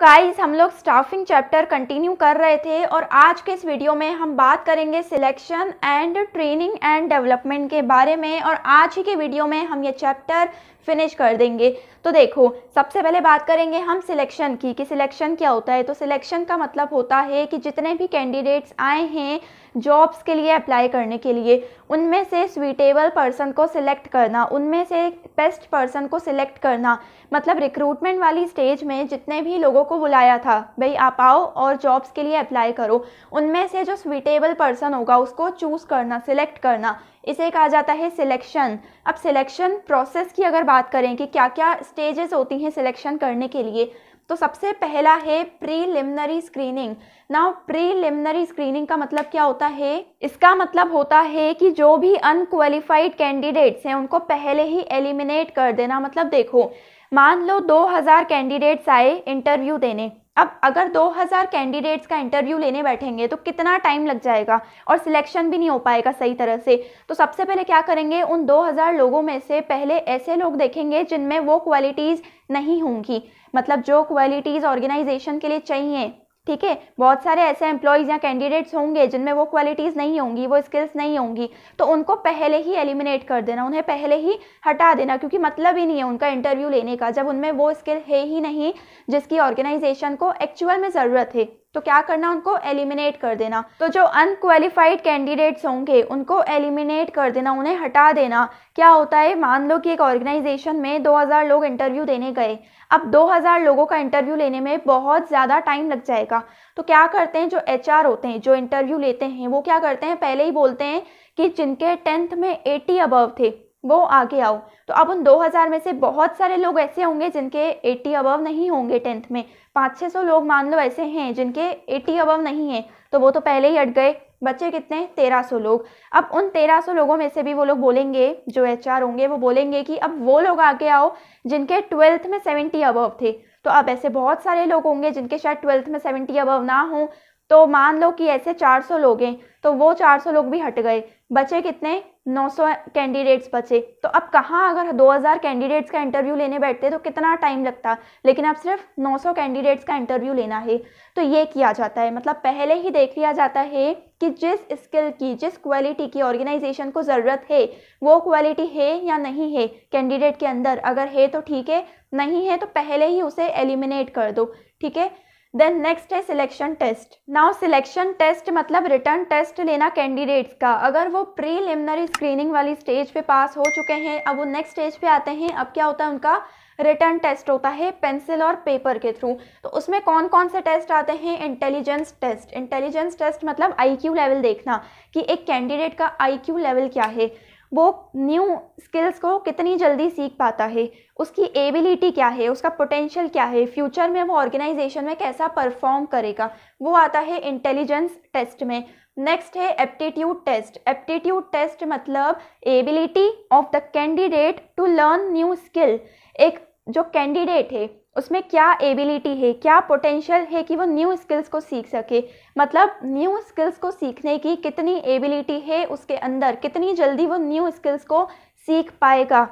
guys तो हम लोग स्टाफिंग चैप्टर कंटिन्यू कर रहे थे और आज के इस वीडियो में हम बात करेंगे selection and training and development के बारे में और आज ही के वीडियो में हम ये चैप्टर फिनिश कर देंगे तो देखो सबसे पहले बात करेंगे हम सिलेक्शन की कि सिलेक्शन क्या होता है तो सिलेक्शन का मतलब होता है कि जितने भी कैंडिडेट्स आए हैं जॉब्स के लिए अप्लाई करने के लिए उनमें से स्वीटेबल पर्सन को सिलेक्ट करना उनमें से बेस्ट पर्सन को सिलेक्ट करना मतलब रिक्रूटमेंट वाली स्टेज में जितने भी लोगों को बुलाया था भाई आप आओ और जॉब्स के लिए अप्लाई करो उनमें से जो स्वीटेबल पर्सन होगा उसको चूज़ करना सिलेक्ट करना इसे कहा जाता है सिलेक्शन अब सिलेक्शन प्रोसेस की अगर बात करें कि क्या क्या स्टेजेस होती हैं सिलेक्शन करने के लिए तो सबसे पहला है preliminary screening now preliminary screening का मतलब क्या होता है इसका मतलब होता है कि जो भी अनक्वालिफाइड कैंडिडेट्स हैं उनको पहले ही एलिमिनेट कर देना मतलब देखो मान लो 2000 कैंडिडेट्स आए इंटरव्यू देने अब अगर 2000 कैंडिडेट्स का इंटरव्यू लेने बैठेंगे तो कितना टाइम लग जाएगा और सिलेक्शन भी नहीं हो पाएगा सही तरह से तो सबसे पहले क्या करेंगे उन 2000 लोगों में से पहले ऐसे लोग देखेंगे जिनमें वो क्वालिटीज़ नहीं होंगी मतलब जो क्वालिटीज़ ऑर्गेनाइजेशन के लिए चाहिए ठीक है बहुत सारे ऐसे एम्प्लॉयज़ या कैंडिडेट्स होंगे जिनमें वो क्वालिटीज़ नहीं होंगी वो स्किल्स नहीं होंगी तो उनको पहले ही एलिमिनेट कर देना उन्हें पहले ही हटा देना क्योंकि मतलब ही नहीं है उनका इंटरव्यू लेने का जब उनमें वो स्किल है ही नहीं जिसकी ऑर्गेनाइजेशन को एक्चुअल में ज़रूरत है तो क्या करना उनको एलिमिनेट कर देना तो जो अनक्वालिफाइड कैंडिडेट्स होंगे उनको एलिमिनेट कर देना उन्हें हटा देना क्या होता है मान लो कि एक ऑर्गेनाइजेशन में 2000 लोग इंटरव्यू देने गए अब 2000 लोगों का इंटरव्यू लेने में बहुत ज़्यादा टाइम लग जाएगा तो क्या करते हैं जो एच होते हैं जो इंटरव्यू लेते हैं वो क्या करते हैं पहले ही बोलते हैं कि जिनके टेंथ में एटी अबव थे वो आगे आओ तो अब उन 2000 में से बहुत सारे लोग ऐसे होंगे जिनके 80 अबव नहीं होंगे टेंथ में पाँच छः सौ लोग मान लो ऐसे हैं जिनके 80 अबव नहीं हैं तो वो तो पहले ही अट गए बच्चे कितने 1300 लोग अब उन 1300 लोगों में से भी वो लोग बोलेंगे जो एच होंगे वो बोलेंगे कि अब वो लोग आगे आओ जिनके ट्वेल्थ में सेवेंटी अबव थे तो अब ऐसे बहुत सारे लोग होंगे जिनके शायद ट्वेल्थ में सेवेंटी अबव ना हो तो मान लो कि ऐसे 400 लोग हैं तो वो 400 लोग भी हट गए बचे कितने 900 कैंडिडेट्स बचे तो अब कहाँ अगर 2000 कैंडिडेट्स का इंटरव्यू लेने बैठते तो कितना टाइम लगता लेकिन अब सिर्फ 900 कैंडिडेट्स का इंटरव्यू लेना है तो ये किया जाता है मतलब पहले ही देख लिया जाता है कि जिस स्किल की जिस क्वालिटी की ऑर्गेनाइजेशन को ज़रूरत है वो क्वालिटी है या नहीं है कैंडिडेट के अंदर अगर है तो ठीक है नहीं है तो पहले ही उसे एलिमिनेट कर दो ठीक है देन नेक्स्ट है selection test now selection test मतलब रिटर्न टेस्ट लेना कैंडिडेट्स का अगर वो प्रीलिमिनरी स्क्रीनिंग वाली स्टेज पे पास हो चुके हैं अब वो नेक्स्ट स्टेज पे आते हैं अब क्या होता है उनका रिटर्न टेस्ट होता है पेंसिल और पेपर के थ्रू तो उसमें कौन कौन से टेस्ट आते हैं इंटेलिजेंस टेस्ट इंटेलिजेंस टेस्ट मतलब आईक्यू लेवल देखना कि एक कैंडिडेट का आईक्यू लेवल क्या है वो न्यू स्किल्स को कितनी जल्दी सीख पाता है उसकी एबिलिटी क्या है उसका पोटेंशियल क्या है फ्यूचर में वो ऑर्गेनाइजेशन में कैसा परफॉर्म करेगा वो आता है इंटेलिजेंस टेस्ट में नेक्स्ट है एप्टीट्यूड टेस्ट एप्टीट्यूड टेस्ट मतलब ability of the candidate to learn new skill एक जो कैंडिडेट है उसमें क्या एबिलिटी है क्या पोटेंशियल है कि वो न्यू स्किल्स को सीख सके मतलब न्यू स्किल्स को सीखने की कितनी एबिलिटी है उसके अंदर कितनी जल्दी वो न्यू स्किल्स को सीख पाएगा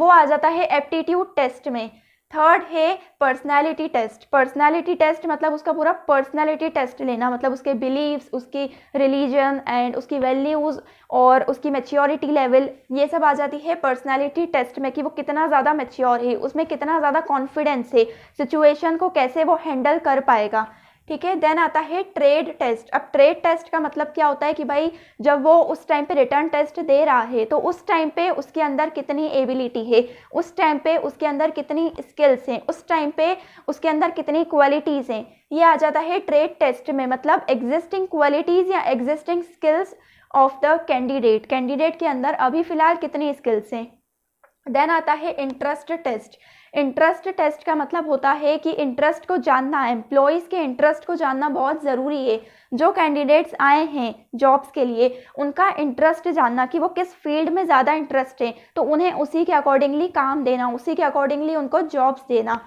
वो आ जाता है एप्टीट्यूड टेस्ट में थर्ड है पर्सनालिटी टेस्ट पर्सनालिटी टेस्ट मतलब उसका पूरा पर्सनालिटी टेस्ट लेना मतलब उसके बिलीव्स उसकी रिलीजन एंड उसकी वैल्यूज़ और उसकी मेच्योरिटी लेवल ये सब आ जाती है पर्सनालिटी टेस्ट में कि वो कितना ज़्यादा मेच्योर है उसमें कितना ज़्यादा कॉन्फिडेंस है सिचुएशन को कैसे वो हैंडल कर पाएगा ठीक है देन आता है ट्रेड टेस्ट अब ट्रेड टेस्ट का मतलब क्या होता है कि भाई जब वो उस टाइम पे रिटर्न टेस्ट दे रहा है तो उस टाइम पे उसके अंदर कितनी एबिलिटी है उस टाइम पे उसके अंदर कितनी स्किल्स हैं उस टाइम पे उसके अंदर कितनी क्वालिटीज़ हैं ये आ जाता है ट्रेड टेस्ट में मतलब एग्जिस्टिंग क्वालिटीज़ या existing skills of the candidate candidate के अंदर अभी फ़िलहाल कितनी स्किल्स हैं देन आता है इंटरेस्ट टेस्ट इंटरेस्ट टेस्ट का मतलब होता है कि इंटरेस्ट को जानना एम्प्लॉयज़ के इंटरेस्ट को जानना बहुत ज़रूरी है जो कैंडिडेट्स आए हैं जॉब्स के लिए उनका इंटरेस्ट जानना कि वो किस फील्ड में ज़्यादा इंटरेस्ट है तो उन्हें उसी के अकॉर्डिंगली काम देना उसी के अकॉर्डिंगली उनको जॉब्स देना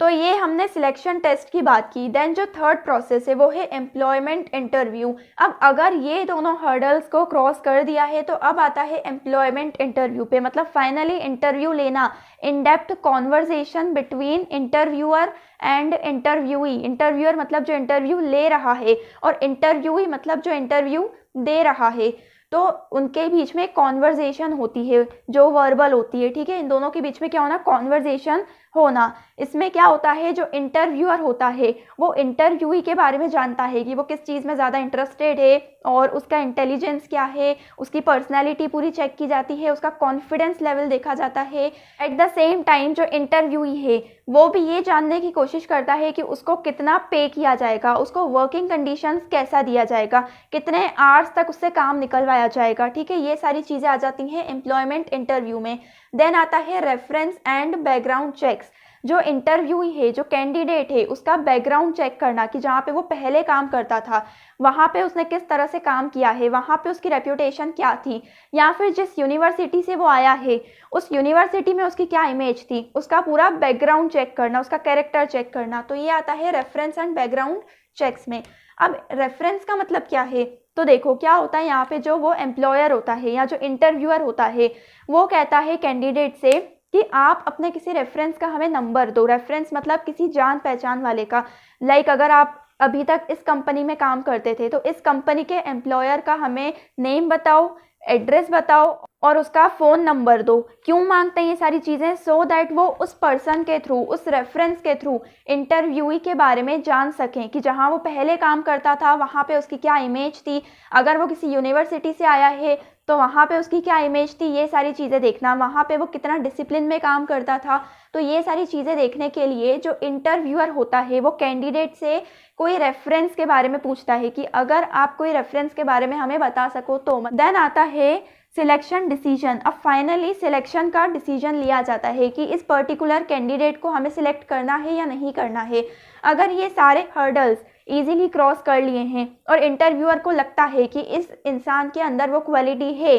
तो ये हमने सिलेक्शन टेस्ट की बात की देन जो थर्ड प्रोसेस है वो है एम्प्लॉयमेंट इंटरव्यू अब अगर ये दोनों हर्डल्स को क्रॉस कर दिया है तो अब आता है एम्प्लॉयमेंट इंटरव्यू पे मतलब फाइनली इंटरव्यू लेना in depth conversation between interviewer and interviewee interviewer मतलब जो इंटरव्यू ले रहा है और इंटरव्यूई मतलब जो इंटरव्यू दे रहा है तो उनके बीच में कॉन्वर्जेशन होती है जो वर्बल होती है ठीक है इन दोनों के बीच में क्या होना कॉन्वर्जेशन होना इसमें क्या होता है जो इंटरव्यूअर होता है वो इंटरव्यू के बारे में जानता है कि वो किस चीज़ में ज़्यादा इंटरेस्टेड है और उसका इंटेलिजेंस क्या है उसकी पर्सनैलिटी पूरी चेक की जाती है उसका कॉन्फिडेंस लेवल देखा जाता है एट द सेम टाइम जो इंटरव्यू है वो भी ये जानने की कोशिश करता है कि उसको कितना पे किया जाएगा उसको वर्किंग कंडीशंस कैसा दिया जाएगा कितने आवर्स तक उससे काम निकलवाया जाएगा ठीक है ये सारी चीज़ें आ जाती हैं एम्प्लॉयमेंट इंटरव्यू में देन आता है रेफरेंस एंड बैकग्राउंड चेक्स जो इंटरव्यू है जो कैंडिडेट है उसका बैकग्राउंड चेक करना कि जहाँ पे वो पहले काम करता था वहाँ पे उसने किस तरह से काम किया है वहाँ पे उसकी रेप्यूटेशन क्या थी या फिर जिस यूनिवर्सिटी से वो आया है उस यूनिवर्सिटी में उसकी क्या इमेज थी उसका पूरा बैकग्राउंड चेक करना उसका कैरेक्टर चेक करना तो ये आता है रेफरेंस एंड बैकग्राउंड चेक्स में अब रेफरेंस का मतलब क्या है तो देखो क्या होता है यहाँ पे जो वो एम्प्लॉयर होता है या जो इंटरव्यूअर होता है वो कहता है कैंडिडेट से कि आप अपने किसी रेफरेंस का हमें नंबर दो रेफरेंस मतलब किसी जान पहचान वाले का लाइक like अगर आप अभी तक इस कंपनी में काम करते थे तो इस कंपनी के एम्प्लॉयर का हमें नेम बताओ एड्रेस बताओ और उसका फ़ोन नंबर दो क्यों मांगते हैं ये सारी चीज़ें सो so दैट वो उस पर्सन के थ्रू उस रेफरेंस के थ्रू इंटरव्यूई के बारे में जान सकें कि जहाँ वो पहले काम करता था वहाँ पे उसकी क्या इमेज थी अगर वो किसी यूनिवर्सिटी से आया है तो वहाँ पे उसकी क्या इमेज थी ये सारी चीज़ें देखना वहाँ पे वो कितना डिसिप्लिन में काम करता था तो ये सारी चीज़ें देखने के लिए जो इंटरव्यूअर होता है वो कैंडिडेट से कोई रेफरेंस के बारे में पूछता है कि अगर आप कोई रेफरेंस के बारे में हमें बता सको तो देन आता है सिलेक्शन डिसीजन अब फाइनली सिलेक्शन का डिसीजन लिया जाता है कि इस पर्टिकुलर कैंडिडेट को हमें सिलेक्ट करना है या नहीं करना है अगर ये सारे हर्डल्स ईजिली क्रॉस कर लिए हैं और इंटरव्यूअर को लगता है कि इस इंसान के अंदर वो क्वालिटी है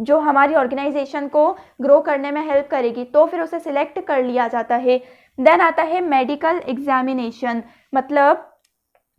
जो हमारी ऑर्गेनाइजेशन को ग्रो करने में हेल्प करेगी तो फिर उसे सिलेक्ट कर लिया जाता है देन आता है मेडिकल एग्जामिनेशन मतलब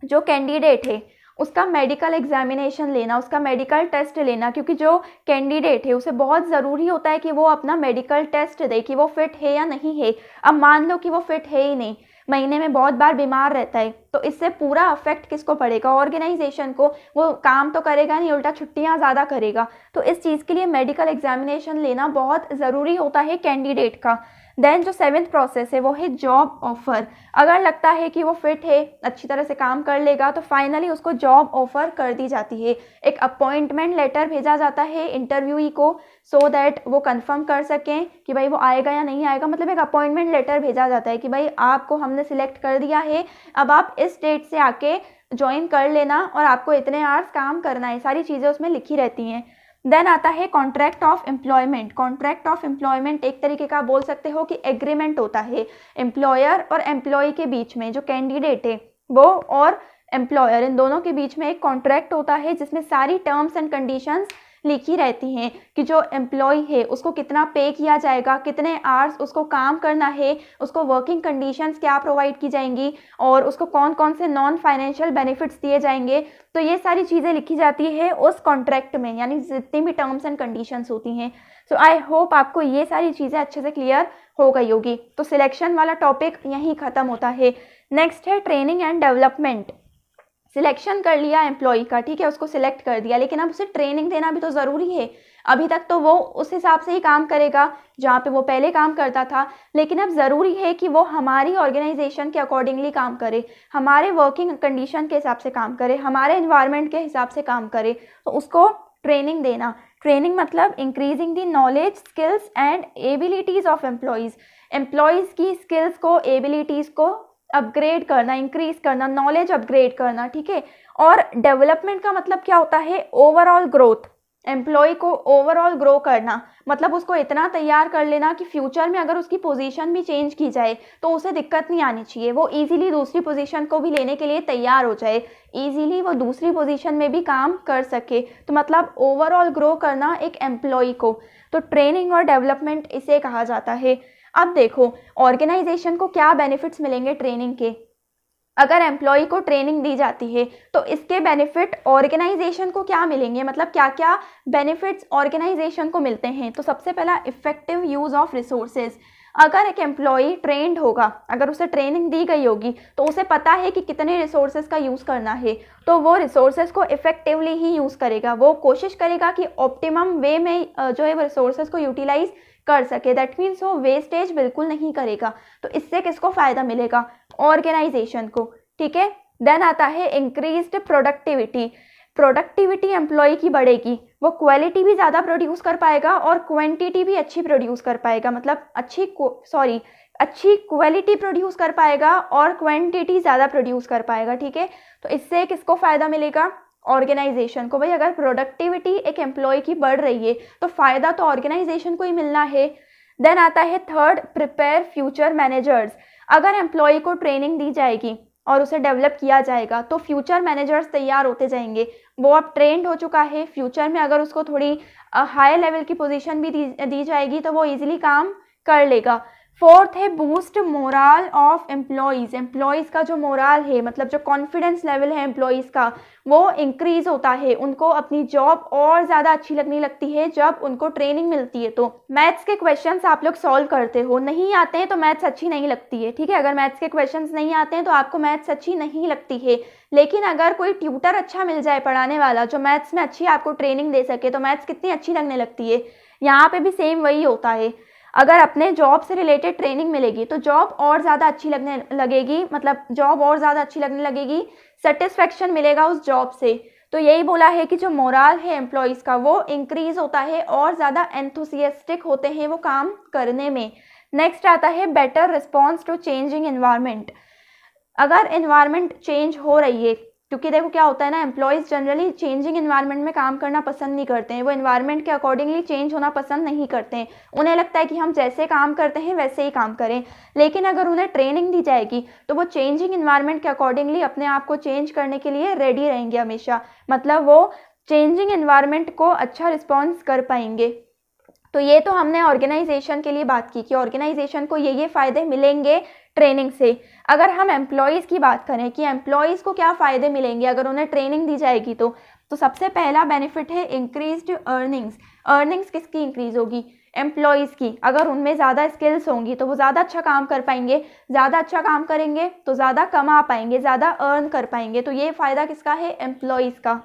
जो कैंडिडेट है उसका मेडिकल एग्जामिनेशन लेना उसका मेडिकल टेस्ट लेना क्योंकि जो कैंडिडेट है उसे बहुत ज़रूरी होता है कि वो अपना मेडिकल टेस्ट दे कि वो फिट है या नहीं है अब मान लो कि वो फिट है ही नहीं महीने में बहुत बार बीमार रहता है तो इससे पूरा अफेक्ट किसको पड़ेगा ऑर्गेनाइजेशन को वो काम तो करेगा नहीं उल्टा छुट्टियाँ ज़्यादा करेगा तो इस चीज़ के लिए मेडिकल एग्जामिनेशन लेना बहुत ज़रूरी होता है कैंडिडेट का देन जो सेवेंथ प्रोसेस है वो है जॉब ऑफर अगर लगता है कि वो फिट है अच्छी तरह से काम कर लेगा तो फाइनली उसको जॉब ऑफर कर दी जाती है एक अपॉइंटमेंट लेटर भेजा जाता है इंटरव्यू को सो so दैट वो कंफर्म कर सकें कि भाई वो आएगा या नहीं आएगा मतलब एक अपॉइंटमेंट लेटर भेजा जाता है कि भाई आपको हमने सिलेक्ट कर दिया है अब आप इस डेट से आके ज्वाइन कर लेना और आपको इतने आर्स काम करना है सारी चीज़ें उसमें लिखी रहती हैं देन आता है contract of employment contract of employment एक तरीके का बोल सकते हो कि एग्रीमेंट होता है एम्प्लॉयर और एम्प्लॉय के बीच में जो कैंडिडेट है वो और एम्प्लॉयर इन दोनों के बीच में एक कॉन्ट्रैक्ट होता है जिसमें सारी टर्म्स एंड कंडीशंस लिखी रहती हैं कि जो एम्प्लॉय है उसको कितना पे किया जाएगा कितने आवर्स उसको काम करना है उसको वर्किंग कंडीशंस क्या प्रोवाइड की जाएंगी और उसको कौन कौन से नॉन फाइनेंशियल बेनिफिट्स दिए जाएंगे तो ये सारी चीज़ें लिखी जाती है उस कॉन्ट्रैक्ट में यानी जितनी भी टर्म्स एंड कंडीशंस होती हैं सो आई होप आपको ये सारी चीज़ें अच्छे से क्लियर हो गई होगी तो सिलेक्शन वाला टॉपिक यहीं ख़त्म होता है नेक्स्ट है ट्रेनिंग एंड डेवलपमेंट सिलेक्शन कर लिया एम्प्लॉई का ठीक है उसको सिलेक्ट कर दिया लेकिन अब उसे ट्रेनिंग देना भी तो ज़रूरी है अभी तक तो वो उस हिसाब से ही काम करेगा जहाँ पे वो पहले काम करता था लेकिन अब ज़रूरी है कि वो हमारी ऑर्गेनाइजेशन के अकॉर्डिंगली काम करे हमारे वर्किंग कंडीशन के हिसाब से काम करे हमारे इन्वायरमेंट के हिसाब से काम करे तो उसको ट्रेनिंग देना ट्रेनिंग मतलब increasing the knowledge skills and abilities of employees employees की स्किल्स को एबिलिटीज़ को अपग्रेड करना इंक्रीज करना नॉलेज अपग्रेड करना ठीक है और डेवलपमेंट का मतलब क्या होता है ओवरऑल ग्रोथ एम्प्लॉय को ओवरऑल ग्रो करना मतलब उसको इतना तैयार कर लेना कि फ्यूचर में अगर उसकी पोजीशन भी चेंज की जाए तो उसे दिक्कत नहीं आनी चाहिए वो इजीली दूसरी पोजीशन को भी लेने के लिए तैयार हो जाए इजीली वो दूसरी पोजीशन में भी काम कर सके तो मतलब ओवरऑल ग्रो करना एक एम्प्लॉय को तो ट्रेनिंग और डेवलपमेंट इसे कहा जाता है अब देखो ऑर्गेनाइजेशन को क्या बेनिफिट्स मिलेंगे ट्रेनिंग के अगर एम्प्लॉय को ट्रेनिंग दी जाती है तो इसके बेनिफिट ऑर्गेनाइजेशन को क्या मिलेंगे मतलब क्या क्या बेनिफिट्स ऑर्गेनाइजेशन को मिलते हैं तो सबसे पहला इफेक्टिव यूज़ ऑफ रिसोर्सेज अगर एक एम्प्लॉय ट्रेंड होगा अगर उसे ट्रेनिंग दी गई होगी तो उसे पता है कि कितने रिसोर्सेज का यूज़ करना है तो वो रिसोर्सेज को इफ़ेक्टिवली ही यूज़ करेगा वो कोशिश करेगा कि ऑप्टिमम वे में जो है वो रिसोर्सेज को यूटिलाइज़ कर सके दैट मीन्स वो वेस्टेज बिल्कुल नहीं करेगा तो इससे किसको फ़ायदा मिलेगा ऑर्गेनाइजेशन को ठीक है देन आता है इंक्रीज प्रोडक्टिविटी प्रोडक्टिविटी एम्प्लॉय की बढ़ेगी वो क्वालिटी भी ज़्यादा प्रोड्यूस कर पाएगा और क्वांटिटी भी अच्छी प्रोड्यूस कर पाएगा मतलब अच्छी सॉरी अच्छी क्वालिटी प्रोड्यूस कर पाएगा और क्वांटिटी ज़्यादा प्रोड्यूस कर पाएगा ठीक है तो इससे किसको फ़ायदा मिलेगा ऑर्गेनाइजेशन को भाई अगर प्रोडक्टिविटी एक एम्प्लॉय की बढ़ रही है तो फ़ायदा तो ऑर्गेनाइजेशन को ही मिलना है देन आता है थर्ड प्रिपेयर फ्यूचर मैनेजर्स अगर एम्प्लॉय को ट्रेनिंग दी जाएगी और उसे डेवलप किया जाएगा तो फ्यूचर मैनेजर्स तैयार होते जाएंगे वो अब ट्रेंड हो चुका है फ्यूचर में अगर उसको थोड़ी हाई लेवल की पोजीशन भी दी, दी जाएगी तो वो इजीली काम कर लेगा फोर्थ है boost morale of employees employees का जो मोराल है मतलब जो कॉन्फिडेंस लेवल है एम्प्लॉयज़ का वो इंक्रीज़ होता है उनको अपनी जॉब और ज़्यादा अच्छी लगने लगती है जब उनको ट्रेनिंग मिलती है तो मैथ्स के क्वेश्चंस आप लोग सॉल्व करते हो नहीं आते हैं तो मैथ्स अच्छी नहीं लगती है ठीक है अगर मैथ्स के क्वेश्चन नहीं आते हैं तो आपको मैथ्स अच्छी नहीं लगती है लेकिन अगर कोई ट्यूटर अच्छा मिल जाए पढ़ाने वाला जो मैथ्स में अच्छी आपको ट्रेनिंग दे सके तो मैथ्स कितनी अच्छी लगने लगती है यहाँ पर भी सेम वही होता है अगर अपने जॉब से रिलेटेड ट्रेनिंग मिलेगी तो जॉब और ज़्यादा अच्छी लगने लगेगी मतलब जॉब और ज़्यादा अच्छी लगने लगेगी सेटिस्फेक्शन मिलेगा उस जॉब से तो यही बोला है कि जो मोराल है एम्प्लॉयज़ का वो इंक्रीज होता है और ज़्यादा एंथुसियस्टिक होते हैं वो काम करने में नेक्स्ट आता है better response to changing environment अगर इन्वायरमेंट चेंज हो रही है क्योंकि देखो क्या होता है ना एम्प्लॉयज़ जनरली चेंजिंग इन्वायरमेंट में काम करना पसंद नहीं करते हैं वो इन्वायरमेंट के अकॉर्डिंगली चेंज होना पसंद नहीं करते हैं उन्हें लगता है कि हम जैसे काम करते हैं वैसे ही काम करें लेकिन अगर उन्हें ट्रेनिंग दी जाएगी तो वो चेंजिंग इन्वायरमेंट के अकॉर्डिंगली अपने आप को चेंज करने के लिए रेडी रहेंगे हमेशा मतलब वो चेंजिंग इन्वायरमेंट को अच्छा रिस्पॉन्स कर पाएंगे तो ये तो हमने ऑर्गेनाइजेशन के लिए बात की कि ऑर्गेनाइजेशन को ये ये फ़ायदे मिलेंगे ट्रेनिंग से अगर हम एम्प्लॉयज़ की बात करें कि एम्प्लॉयज़ को क्या फ़ायदे मिलेंगे अगर उन्हें ट्रेनिंग दी जाएगी तो तो सबसे पहला बेनिफिट है इंक्रीज्ड अर्निंग्स अर्निंग्स किसकी इंक्रीज होगी एम्प्लॉयज़ की अगर उनमें ज़्यादा स्किल्स होंगी तो वो ज़्यादा अच्छा काम कर पाएंगे ज़्यादा अच्छा काम करेंगे तो ज़्यादा कमा पाएंगे ज़्यादा अर्न कर पाएंगे तो ये फ़ायदा किसका है एम्प्लॉयज़ का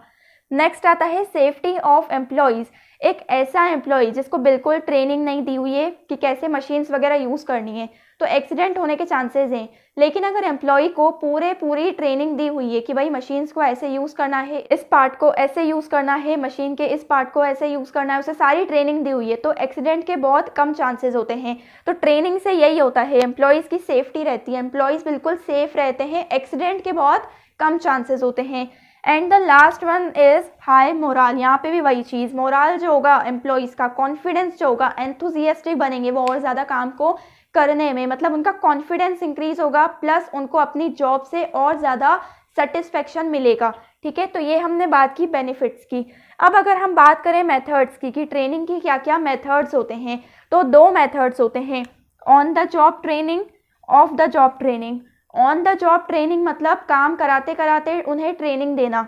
नेक्स्ट आता है सेफ्टी ऑफ एम्प्लॉयज़ एक ऐसा एम्प्लॉय जिसको बिल्कुल ट्रेनिंग नहीं दी हुई है कि कैसे मशीन्स वगैरह यूज़ करनी है तो एक्सीडेंट होने के चांसेस हैं लेकिन अगर एम्प्लॉय को पूरे पूरी ट्रेनिंग दी हुई है कि भाई मशीन्स को ऐसे यूज़ करना है इस पार्ट को ऐसे यूज़ करना है मशीन के इस पार्ट को ऐसे यूज़ करना है उसे सारी ट्रेनिंग दी हुई है तो एक्सीडेंट के बहुत कम चांसेस होते हैं तो ट्रेनिंग से यही होता है एम्प्लॉयज़ की सेफ्टी रहती है एम्प्लॉयज़ बिल्कुल सेफ रहते हैं एक्सीडेंट के बहुत कम चांसेज होते हैं and the last one is high morale यहाँ पे भी वही चीज़ मोरल जो होगा एम्प्लॉयज़ का कॉन्फिडेंस जो होगा एंथुजियस्टिक बनेंगे वो और ज़्यादा काम को करने में मतलब उनका कॉन्फिडेंस इंक्रीज होगा प्लस उनको अपनी जॉब से और ज़्यादा सेटिस्फेक्शन मिलेगा ठीक है तो ये हमने बात की बेनिफिट्स की अब अगर हम बात करें मेथड्स की कि ट्रेनिंग की क्या क्या मेथड्स होते हैं तो दो मेथड्स होते हैं on the job training off the job training on the job training मतलब काम कराते कराते उन्हें ट्रेनिंग देना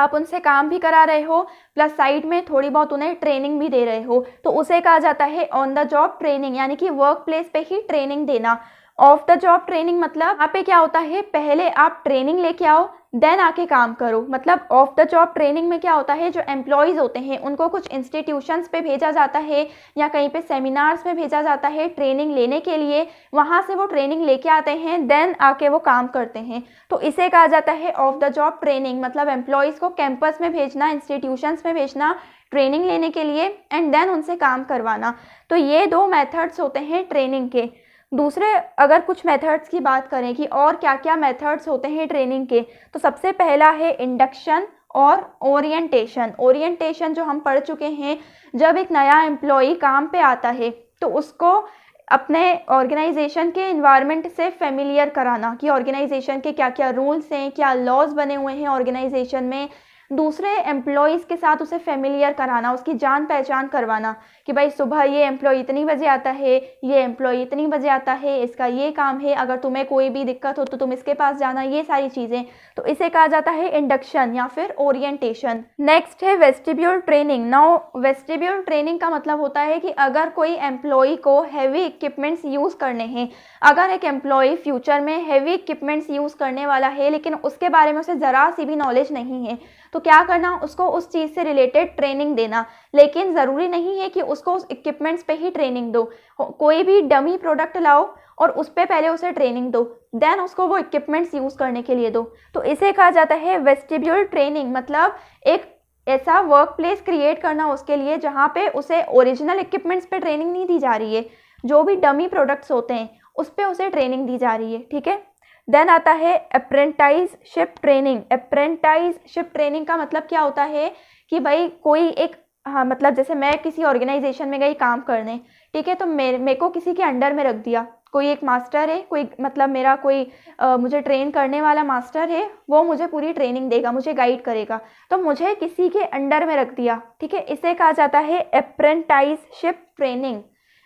आप उनसे काम भी करा रहे हो प्लस साइड में थोड़ी बहुत उन्हें ट्रेनिंग भी दे रहे हो तो उसे कहा जाता है ऑन द जॉब ट्रेनिंग यानी कि वर्क प्लेस पे ही ट्रेनिंग देना ऑफ द जॉब ट्रेनिंग मतलब यहाँ पे क्या होता है पहले आप ट्रेनिंग लेके आओ देन आके काम करो मतलब ऑफ द जॉब ट्रेनिंग में क्या होता है जो एम्प्लॉयज़ होते हैं उनको कुछ इंस्टीट्यूशंस पे भेजा जाता है या कहीं पे सेमिनार्स में भेजा जाता है ट्रेनिंग लेने के लिए वहाँ से वो ट्रेनिंग लेके आते हैं देन आके वो काम करते हैं तो इसे कहा जाता है ऑफ द जॉब ट्रेनिंग मतलब एम्प्लॉयज़ को कैंपस में भेजना इंस्टीट्यूशंस में भेजना ट्रेनिंग लेने के लिए एंड देन उनसे काम करवाना तो ये दो मेथड्स होते हैं ट्रेनिंग के दूसरे अगर कुछ मेथड्स की बात करें कि और क्या क्या मेथड्स होते हैं ट्रेनिंग के तो सबसे पहला है इंडक्शन और ओरिएंटेशन ओरिएंटेशन जो हम पढ़ चुके हैं जब एक नया एम्प्लॉई काम पे आता है तो उसको अपने ऑर्गेनाइजेशन के इन्वायरमेंट से फेमिलियर कराना कि ऑर्गेनाइजेशन के क्या क्या रूल्स हैं क्या लॉज बने हुए हैं ऑर्गेनाइजेशन में दूसरे एम्प्लॉयज़ के साथ उसे फेमिलियर कराना उसकी जान पहचान करवाना कि भाई सुबह ये एम्प्लॉय इतनी बजे आता है ये एम्प्लॉय इतनी बजे आता है इसका ये काम है अगर तुम्हें कोई भी दिक्कत हो तो तुम इसके पास जाना ये सारी चीज़ें तो इसे कहा जाता है इंडक्शन या फिर ओरिएंटेशन नेक्स्ट है vestibule training now vestibule training का मतलब होता है कि अगर कोई एम्प्लॉय को हैवी इक्विपमेंट्स यूज़ करने हैं अगर एक एम्प्लॉय फ्यूचर में हैवी इक्विपमेंट्स यूज़ करने वाला है लेकिन उसके बारे में उसे ज़रा सी भी नॉलेज नहीं है तो क्या करना उसको उस चीज़ से रिलेटेड ट्रेनिंग देना लेकिन ज़रूरी नहीं है कि उसको उस इक्विपमेंट्स पे ही ट्रेनिंग दो कोई भी डमी प्रोडक्ट लाओ और उस पर पहले उसे ट्रेनिंग दो देन उसको वो इक्विपमेंट्स यूज़ करने के लिए दो तो इसे कहा जाता है वेस्टिब्यूल ट्रेनिंग मतलब एक ऐसा वर्क प्लेस क्रिएट करना उसके लिए जहाँ पे उसे ओरिजिनल इक्विपमेंट्स पे ट्रेनिंग नहीं दी जा रही है जो भी डमी प्रोडक्ट्स होते हैं उस पर उसे ट्रेनिंग दी जा रही है ठीक है देन आता है अप्रेंटाइजशिप ट्रेनिंग अप्रेंटाइजशिप ट्रेनिंग का मतलब क्या होता है कि भाई कोई एक हाँ मतलब जैसे मैं किसी ऑर्गेनाइजेशन में गई काम करने ठीक है तो मेरे मेरे को किसी के अंडर में रख दिया कोई एक मास्टर है कोई मतलब मेरा कोई आ, मुझे ट्रेन करने वाला मास्टर है वो मुझे पूरी ट्रेनिंग देगा मुझे गाइड करेगा तो मुझे किसी के अंडर में रख दिया ठीक है इसे कहा जाता है अप्रेंटाइजशिप ट्रेनिंग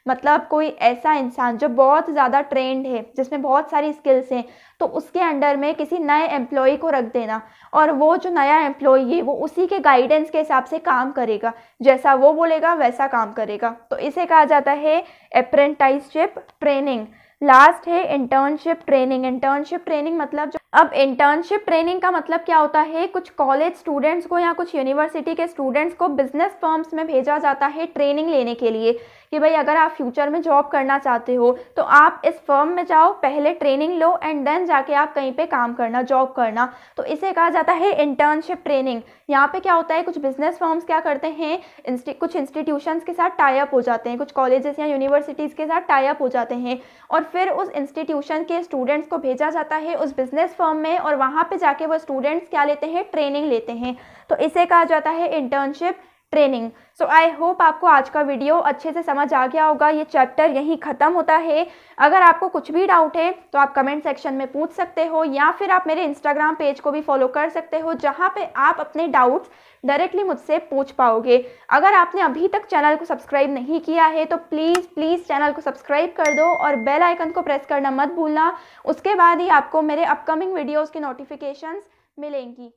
मतलब कोई ऐसा इंसान जो बहुत ज़्यादा ट्रेंड है जिसमें बहुत सारी स्किल्स हैं तो उसके अंडर में किसी नए एम्प्लॉय को रख देना और वो जो नया एम्प्लॉय है वो उसी के गाइडेंस के हिसाब से काम करेगा जैसा वो बोलेगा वैसा काम करेगा तो इसे कहा जाता है अप्रेंटाइजशिप ट्रेनिंग लास्ट है इंटर्नशिप ट्रेनिंग इंटर्नशिप ट्रेनिंग मतलब जो अब इंटर्नशिप ट्रेनिंग का मतलब क्या होता है कुछ कॉलेज स्टूडेंट्स को या कुछ यूनिवर्सिटी के स्टूडेंट्स को बिजनेस फॉर्म्स में भेजा जाता है ट्रेनिंग लेने के लिए कि भाई अगर आप फ्यूचर में जॉब करना चाहते हो तो आप इस फर्म में जाओ पहले ट्रेनिंग लो एंड देन जाके आप कहीं पे काम करना जॉब करना तो इसे कहा जाता है इंटर्नशिप ट्रेनिंग यहाँ पे क्या होता है कुछ बिजनेस फॉर्म्स क्या करते हैं इंस्टि, कुछ इंस्टीट्यूशंस के साथ टाइप हो जाते हैं कुछ कॉलेजेस या यूनिवर्सिटीज़ के साथ टाइप हो जाते हैं और फिर उस इंस्टीट्यूशन के स्टूडेंट्स को भेजा जाता है उस बिजनेस फॉर्म में और वहाँ पर जाके वो स्टूडेंट्स क्या लेते हैं ट्रेनिंग लेते हैं तो इसे कहा जाता है internship training so I hope आपको आज का वीडियो अच्छे से समझ आ गया होगा ये चैप्टर यहीं ख़त्म होता है अगर आपको कुछ भी डाउट है तो आप कमेंट सेक्शन में पूछ सकते हो या फिर आप मेरे इंस्टाग्राम पेज को भी फॉलो कर सकते हो जहाँ पे आप अपने डाउट्स डायरेक्टली मुझसे पूछ पाओगे अगर आपने अभी तक चैनल को सब्सक्राइब नहीं किया है तो प्लीज़ प्लीज़ चैनल को सब्सक्राइब कर दो और बेल आइकन को प्रेस करना मत भूलना उसके बाद ही आपको मेरे अपकमिंग वीडियोज़ की नोटिफिकेशन मिलेंगी